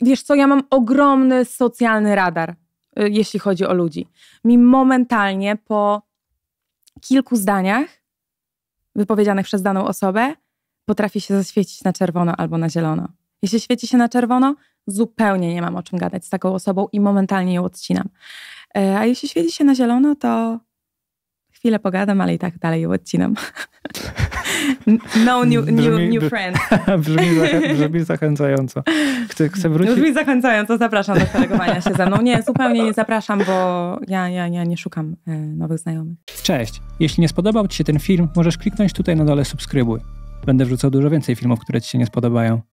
Wiesz co, ja mam ogromny socjalny radar, y, jeśli chodzi o ludzi. Mi momentalnie po kilku zdaniach wypowiedzianych przez daną osobę potrafi się zaświecić na czerwono albo na zielono. Jeśli świeci się na czerwono, zupełnie nie mam o czym gadać z taką osobą i momentalnie ją odcinam. E, a jeśli świeci się na zielono, to chwilę pogadam, ale i tak dalej ją odcinam. No new, brzmi, new, new friend. Brzmi, brzmi zachęcająco. Chcę, chcę wrócić. Brzmi zachęcająco, zapraszam do kolegowania się ze mną. Nie, zupełnie nie zapraszam, bo ja, ja, ja nie szukam e, nowych znajomych. Cześć. Jeśli nie spodobał Ci się ten film, możesz kliknąć tutaj na dole subskrybuj. Będę wrzucał dużo więcej filmów, które Ci się nie spodobają.